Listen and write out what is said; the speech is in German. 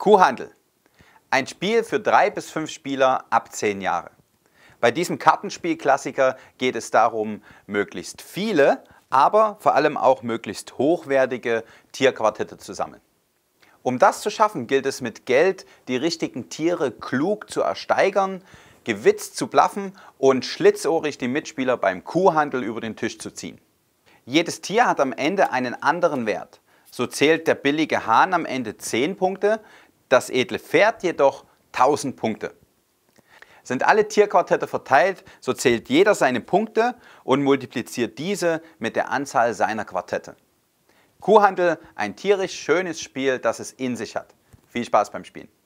Kuhhandel. Ein Spiel für drei bis fünf Spieler ab zehn Jahre. Bei diesem Kartenspielklassiker geht es darum, möglichst viele, aber vor allem auch möglichst hochwertige Tierquartette zu sammeln. Um das zu schaffen, gilt es mit Geld, die richtigen Tiere klug zu ersteigern, gewitzt zu blaffen und schlitzohrig die Mitspieler beim Kuhhandel über den Tisch zu ziehen. Jedes Tier hat am Ende einen anderen Wert. So zählt der billige Hahn am Ende 10 Punkte, das edle Pferd jedoch 1000 Punkte. Sind alle Tierquartette verteilt, so zählt jeder seine Punkte und multipliziert diese mit der Anzahl seiner Quartette. Kuhhandel, ein tierisch schönes Spiel, das es in sich hat. Viel Spaß beim Spielen.